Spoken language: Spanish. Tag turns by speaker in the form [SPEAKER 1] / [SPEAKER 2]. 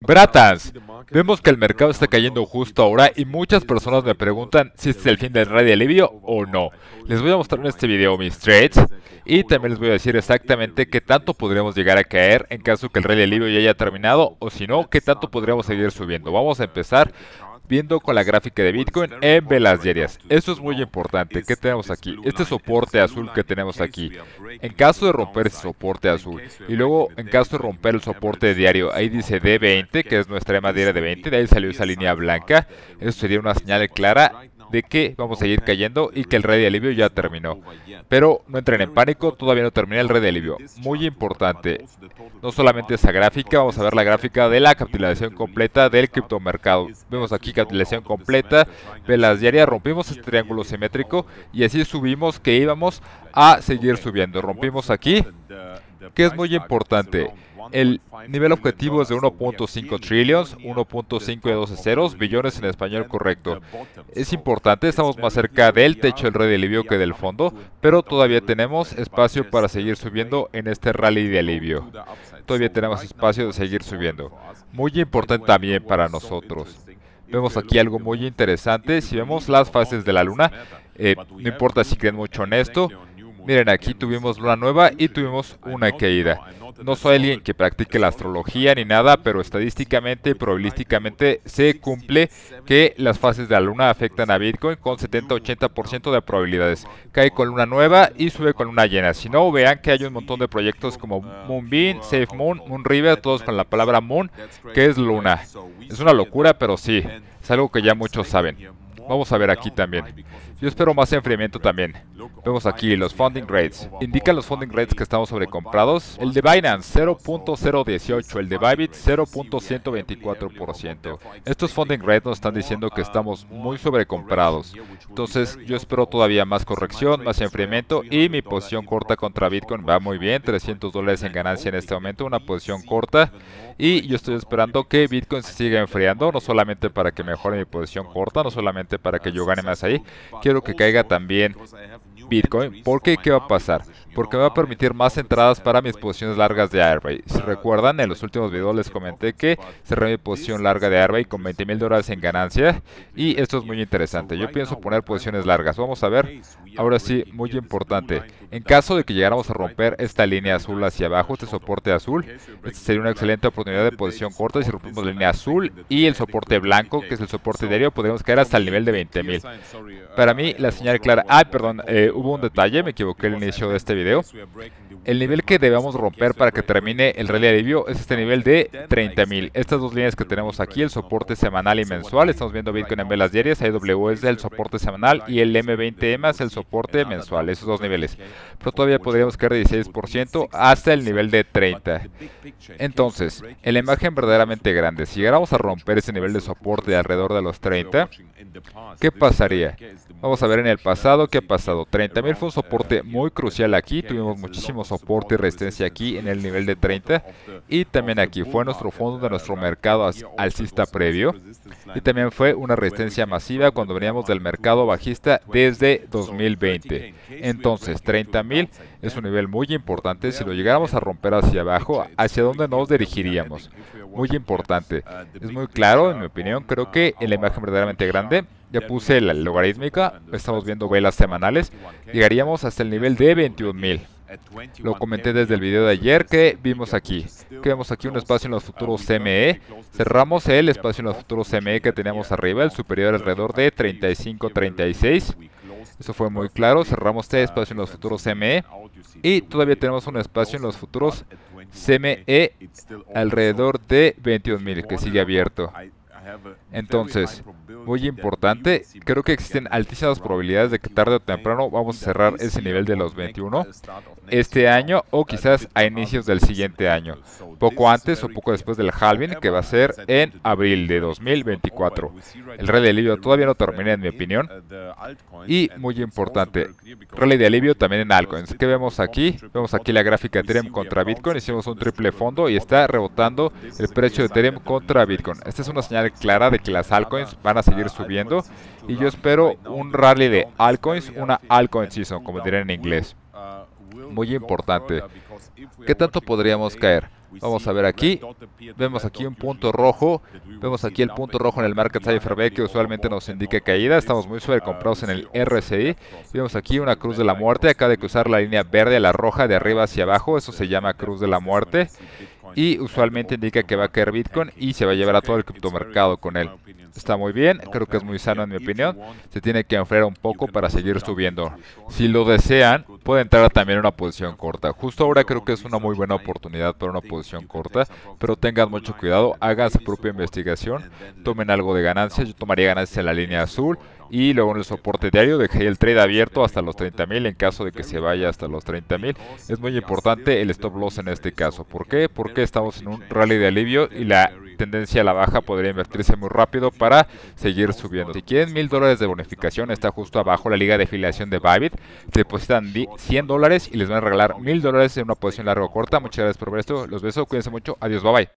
[SPEAKER 1] Bratas, vemos que el mercado está cayendo justo ahora y muchas personas me preguntan si este es el fin del rally alivio o no. Les voy a mostrar en este video mis trades y también les voy a decir exactamente qué tanto podríamos llegar a caer en caso que el rally alivio ya haya terminado o si no, qué tanto podríamos seguir subiendo. Vamos a empezar viendo con la gráfica de Bitcoin en velas diarias. Eso es muy importante. ¿Qué tenemos aquí? Este soporte azul que tenemos aquí. En caso de romper ese soporte azul y luego en caso de romper el soporte diario, ahí dice D20, que es nuestra madera de 20, de ahí salió esa línea blanca. Eso sería una señal clara de que vamos a ir cayendo y que el rey de alivio ya terminó. Pero no entren en pánico, todavía no termina el rey de alivio. Muy importante, no solamente esa gráfica, vamos a ver la gráfica de la capitalización completa del criptomercado. Vemos aquí capitalización completa, velas diarias, rompimos este triángulo simétrico y así subimos que íbamos a seguir subiendo. Rompimos aquí, que es muy importante. El nivel objetivo es de 1.5 trillions, 1.5 de 12 ceros, billones en español correcto. Es importante, estamos más cerca del techo del rally de alivio que del fondo, pero todavía tenemos espacio para seguir subiendo en este rally de alivio. Todavía tenemos espacio de seguir subiendo. Muy importante también para nosotros. Vemos aquí algo muy interesante. Si vemos las fases de la luna, eh, no importa si creen mucho en esto, Miren, aquí tuvimos luna nueva y tuvimos una caída. No soy alguien que practique la astrología ni nada, pero estadísticamente y probabilísticamente se cumple que las fases de la luna afectan a Bitcoin con 70-80% de probabilidades. Cae con luna nueva y sube con luna llena. Si no, vean que hay un montón de proyectos como Moonbeam, Safe Moon, Moon River, todos con la palabra Moon, que es luna. Es una locura, pero sí, es algo que ya muchos saben. Vamos a ver aquí también. Yo espero más enfriamiento también. Vemos aquí los funding rates. Indican los funding rates que estamos sobrecomprados. El de Binance 0.018, el de Bybit 0.124%. Estos funding rates nos están diciendo que estamos muy sobrecomprados. Entonces yo espero todavía más corrección, más enfriamiento y mi posición corta contra Bitcoin va muy bien. 300 dólares en ganancia en este momento, una posición corta. Y yo estoy esperando que Bitcoin se siga enfriando, no solamente para que mejore mi posición corta, no solamente para que yo gane más ahí quiero que caiga también Bitcoin. ¿Por qué? ¿Qué va a pasar? porque me va a permitir más entradas para mis posiciones largas de airbay. Si recuerdan, en los últimos videos les comenté que cerré mi posición larga de airbay con 20 mil dólares en ganancia y esto es muy interesante. Yo pienso poner posiciones largas. Vamos a ver, ahora sí, muy importante. En caso de que llegáramos a romper esta línea azul hacia abajo, este soporte azul, esta sería una excelente oportunidad de posición corta si rompimos la línea azul y el soporte blanco, que es el soporte diario, podríamos caer hasta el nivel de 20 mil. Para mí, la señal clara... Ay, perdón, eh, hubo un detalle, me equivoqué al inicio de este video el nivel que debemos romper para que termine el rally alivio es este nivel de 30.000. Estas dos líneas que tenemos aquí, el soporte semanal y mensual. Estamos viendo Bitcoin en velas diarias, W es el soporte semanal y el M20M es e el soporte mensual. Esos dos niveles. Pero todavía podríamos caer de 16% hasta el nivel de 30. Entonces, en la imagen verdaderamente grande, si llegáramos a romper ese nivel de soporte de alrededor de los 30, ¿qué pasaría? Vamos a ver en el pasado qué ha pasado. 30.000 fue un soporte muy crucial aquí. Tuvimos muchísimo soporte y resistencia aquí en el nivel de 30. Y también aquí fue nuestro fondo de nuestro mercado alcista previo. Y también fue una resistencia masiva cuando veníamos del mercado bajista desde 2020. Entonces, 30.000 es un nivel muy importante. Si lo llegáramos a romper hacia abajo, ¿hacia dónde nos dirigiríamos? Muy importante. Es muy claro, en mi opinión. Creo que en la imagen verdaderamente grande ya puse la logarítmica. Estamos viendo velas semanales. Llegaríamos hasta el nivel de 21.000. Lo comenté desde el video de ayer que vimos aquí, que vemos aquí un espacio en los futuros CME. Cerramos el espacio en los futuros CME que teníamos arriba, el superior alrededor de 35-36. Eso fue muy claro. Cerramos este espacio en los futuros CME. Y todavía tenemos un espacio en los futuros CME alrededor de 21.000 que sigue abierto. Entonces, muy importante, creo que existen altísimas probabilidades de que tarde o temprano vamos a cerrar ese nivel de los 21 este año o quizás a inicios del siguiente año, poco antes o poco después del halving que va a ser en abril de 2024. El rally de alivio todavía no termina en mi opinión y muy importante, rally de alivio también en altcoins. ¿Qué vemos aquí? Vemos aquí la gráfica Ethereum contra Bitcoin, hicimos un triple fondo y está rebotando el precio de Ethereum contra Bitcoin. Esta es una señal clara de que las altcoins van a seguir subiendo y yo espero un rally de altcoins, una altcoin season, como dirían en inglés. Muy importante. ¿Qué tanto podríamos caer? Vamos a ver aquí. Vemos aquí un punto rojo. Vemos aquí el punto rojo en el Market cipher B que usualmente nos indica caída. Estamos muy sobrecomprados en el RSI. Vemos aquí una cruz de la muerte. Acaba de cruzar la línea verde a la roja de arriba hacia abajo. Eso se llama cruz de la muerte y usualmente indica que va a caer Bitcoin y se va a llevar a todo el criptomercado con él. Está muy bien, creo que es muy sano en mi opinión. Se tiene que enfriar un poco para seguir subiendo. Si lo desean, pueden entrar también en una posición corta. Justo ahora creo que es una muy buena oportunidad para una posición corta, pero tengan mucho cuidado, hagan su propia investigación, tomen algo de ganancias. Yo tomaría ganancias en la línea azul. Y luego en el soporte diario dejé el trade abierto hasta los 30.000 en caso de que se vaya hasta los 30.000. Es muy importante el stop loss en este caso. ¿Por qué? Porque estamos en un rally de alivio y la tendencia a la baja podría invertirse muy rápido para seguir subiendo. Si quieren mil dólares de bonificación, está justo abajo la liga de afiliación de Bybit. Depositan 100 dólares y les van a regalar mil dólares en una posición largo o corta. Muchas gracias por ver esto. Los besos, cuídense mucho. Adiós, bye bye.